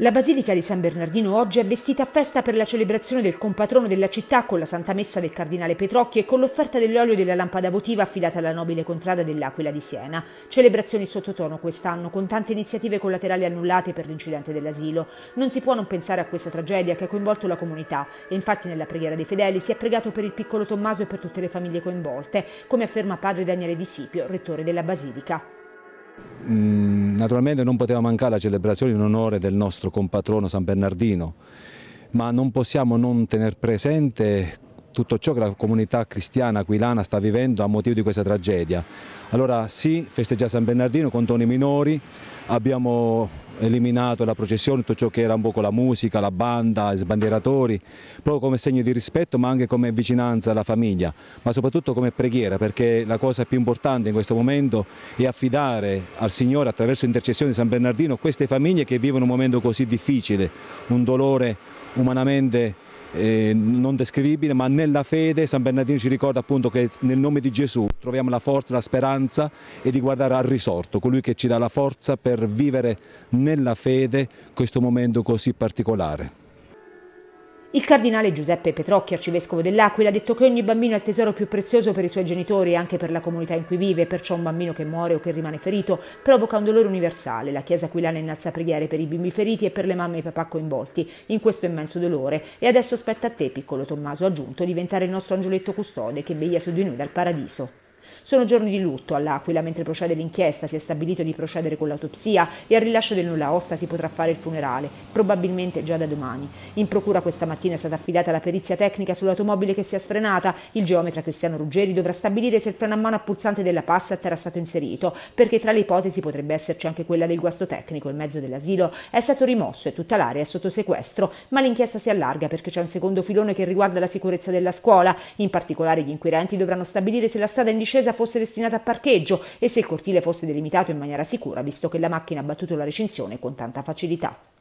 La Basilica di San Bernardino oggi è vestita a festa per la celebrazione del compatrono della città con la Santa Messa del Cardinale Petrocchi e con l'offerta dell'olio della lampada votiva affidata alla nobile contrada dell'Aquila di Siena. Celebrazioni sottotono quest'anno, con tante iniziative collaterali annullate per l'incidente dell'asilo. Non si può non pensare a questa tragedia che ha coinvolto la comunità e infatti nella preghiera dei fedeli si è pregato per il piccolo Tommaso e per tutte le famiglie coinvolte, come afferma padre Daniele Di Sipio, rettore della Basilica. Mm Naturalmente non poteva mancare la celebrazione in onore del nostro compatrono San Bernardino, ma non possiamo non tener presente tutto ciò che la comunità cristiana aquilana sta vivendo a motivo di questa tragedia. Allora sì, festeggia San Bernardino con toni minori, abbiamo eliminato la processione, tutto ciò che era un po' la musica, la banda, i sbandieratori, proprio come segno di rispetto ma anche come vicinanza alla famiglia, ma soprattutto come preghiera perché la cosa più importante in questo momento è affidare al Signore attraverso l'intercessione di San Bernardino queste famiglie che vivono un momento così difficile, un dolore umanamente eh, non descrivibile, ma nella fede San Bernardino ci ricorda appunto che nel nome di Gesù troviamo la forza, la speranza e di guardare al risorto, colui che ci dà la forza per vivere nella fede questo momento così particolare. Il cardinale Giuseppe Petrocchi, arcivescovo dell'Aquila, ha detto che ogni bambino è il tesoro più prezioso per i suoi genitori e anche per la comunità in cui vive, perciò un bambino che muore o che rimane ferito provoca un dolore universale. La Chiesa aquilana innalza preghiere per i bimbi feriti e per le mamme e i papà coinvolti in questo immenso dolore. E adesso spetta a te, piccolo Tommaso, aggiunto, diventare il nostro angioletto custode che veglia su di noi dal paradiso. Sono giorni di lutto all'Aquila, mentre procede l'inchiesta, si è stabilito di procedere con l'autopsia e al rilascio del nulla osta si potrà fare il funerale, probabilmente già da domani. In procura questa mattina è stata affidata la perizia tecnica sull'automobile che si è sfrenata. Il geometra Cristiano Ruggeri dovrà stabilire se il freno a mano a pulsante della Passat era stato inserito, perché tra le ipotesi potrebbe esserci anche quella del guasto tecnico. Il mezzo dell'asilo è stato rimosso e tutta l'area è sotto sequestro, ma l'inchiesta si allarga perché c'è un secondo filone che riguarda la sicurezza della scuola. In particolare gli inquirenti dovranno stabilire se la strada in discesa difesa fosse destinata a parcheggio e se il cortile fosse delimitato in maniera sicura, visto che la macchina ha battuto la recinzione con tanta facilità.